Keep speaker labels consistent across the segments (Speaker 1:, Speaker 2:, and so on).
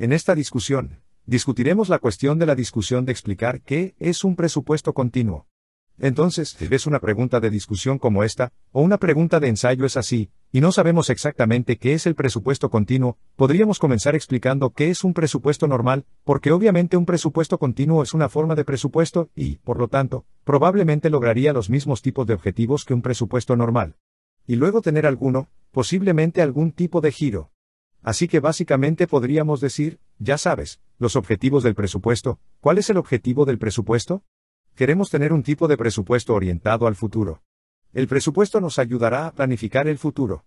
Speaker 1: En esta discusión, discutiremos la cuestión de la discusión de explicar qué es un presupuesto continuo. Entonces, si ves una pregunta de discusión como esta, o una pregunta de ensayo es así, y no sabemos exactamente qué es el presupuesto continuo, podríamos comenzar explicando qué es un presupuesto normal, porque obviamente un presupuesto continuo es una forma de presupuesto y, por lo tanto, probablemente lograría los mismos tipos de objetivos que un presupuesto normal. Y luego tener alguno, posiblemente algún tipo de giro. Así que básicamente podríamos decir, ya sabes, los objetivos del presupuesto, ¿cuál es el objetivo del presupuesto? Queremos tener un tipo de presupuesto orientado al futuro. El presupuesto nos ayudará a planificar el futuro.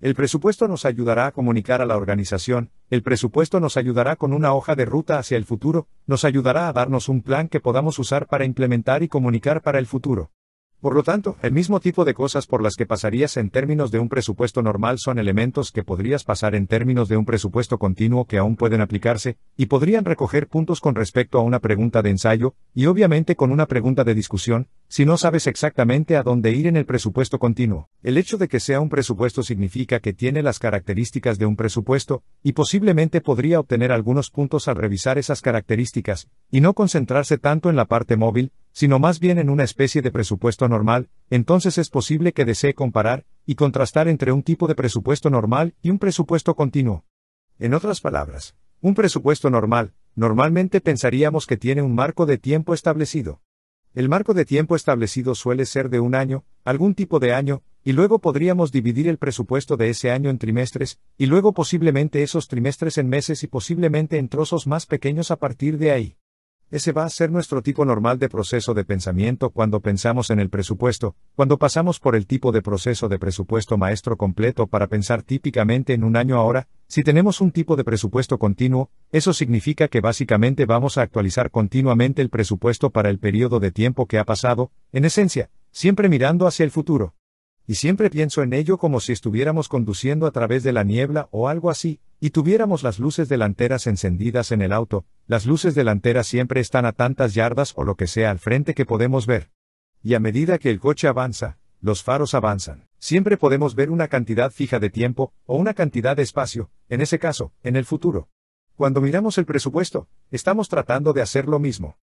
Speaker 1: El presupuesto nos ayudará a comunicar a la organización, el presupuesto nos ayudará con una hoja de ruta hacia el futuro, nos ayudará a darnos un plan que podamos usar para implementar y comunicar para el futuro. Por lo tanto, el mismo tipo de cosas por las que pasarías en términos de un presupuesto normal son elementos que podrías pasar en términos de un presupuesto continuo que aún pueden aplicarse, y podrían recoger puntos con respecto a una pregunta de ensayo, y obviamente con una pregunta de discusión, si no sabes exactamente a dónde ir en el presupuesto continuo. El hecho de que sea un presupuesto significa que tiene las características de un presupuesto, y posiblemente podría obtener algunos puntos al revisar esas características, y no concentrarse tanto en la parte móvil, sino más bien en una especie de presupuesto normal, entonces es posible que desee comparar y contrastar entre un tipo de presupuesto normal y un presupuesto continuo. En otras palabras, un presupuesto normal, normalmente pensaríamos que tiene un marco de tiempo establecido. El marco de tiempo establecido suele ser de un año, algún tipo de año, y luego podríamos dividir el presupuesto de ese año en trimestres, y luego posiblemente esos trimestres en meses y posiblemente en trozos más pequeños a partir de ahí. Ese va a ser nuestro tipo normal de proceso de pensamiento cuando pensamos en el presupuesto, cuando pasamos por el tipo de proceso de presupuesto maestro completo para pensar típicamente en un año ahora, si tenemos un tipo de presupuesto continuo, eso significa que básicamente vamos a actualizar continuamente el presupuesto para el periodo de tiempo que ha pasado, en esencia, siempre mirando hacia el futuro. Y siempre pienso en ello como si estuviéramos conduciendo a través de la niebla o algo así, y tuviéramos las luces delanteras encendidas en el auto, las luces delanteras siempre están a tantas yardas o lo que sea al frente que podemos ver. Y a medida que el coche avanza, los faros avanzan. Siempre podemos ver una cantidad fija de tiempo, o una cantidad de espacio, en ese caso, en el futuro. Cuando miramos el presupuesto, estamos tratando de hacer lo mismo.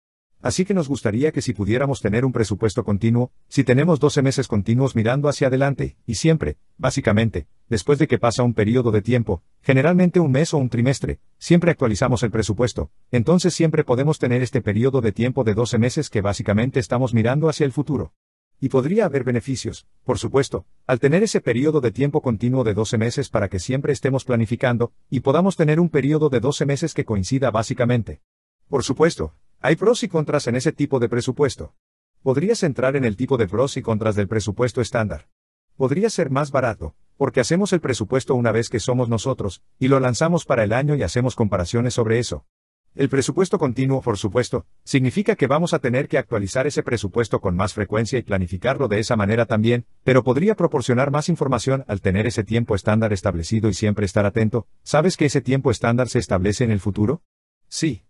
Speaker 1: Así que nos gustaría que si pudiéramos tener un presupuesto continuo, si tenemos 12 meses continuos mirando hacia adelante, y siempre, básicamente, después de que pasa un periodo de tiempo, generalmente un mes o un trimestre, siempre actualizamos el presupuesto, entonces siempre podemos tener este periodo de tiempo de 12 meses que básicamente estamos mirando hacia el futuro. Y podría haber beneficios, por supuesto, al tener ese periodo de tiempo continuo de 12 meses para que siempre estemos planificando, y podamos tener un periodo de 12 meses que coincida básicamente. Por supuesto, hay pros y contras en ese tipo de presupuesto. Podrías entrar en el tipo de pros y contras del presupuesto estándar. Podría ser más barato, porque hacemos el presupuesto una vez que somos nosotros, y lo lanzamos para el año y hacemos comparaciones sobre eso. El presupuesto continuo, por supuesto, significa que vamos a tener que actualizar ese presupuesto con más frecuencia y planificarlo de esa manera también, pero podría proporcionar más información al tener ese tiempo estándar establecido y siempre estar atento. ¿Sabes que ese tiempo estándar se establece en el futuro? Sí,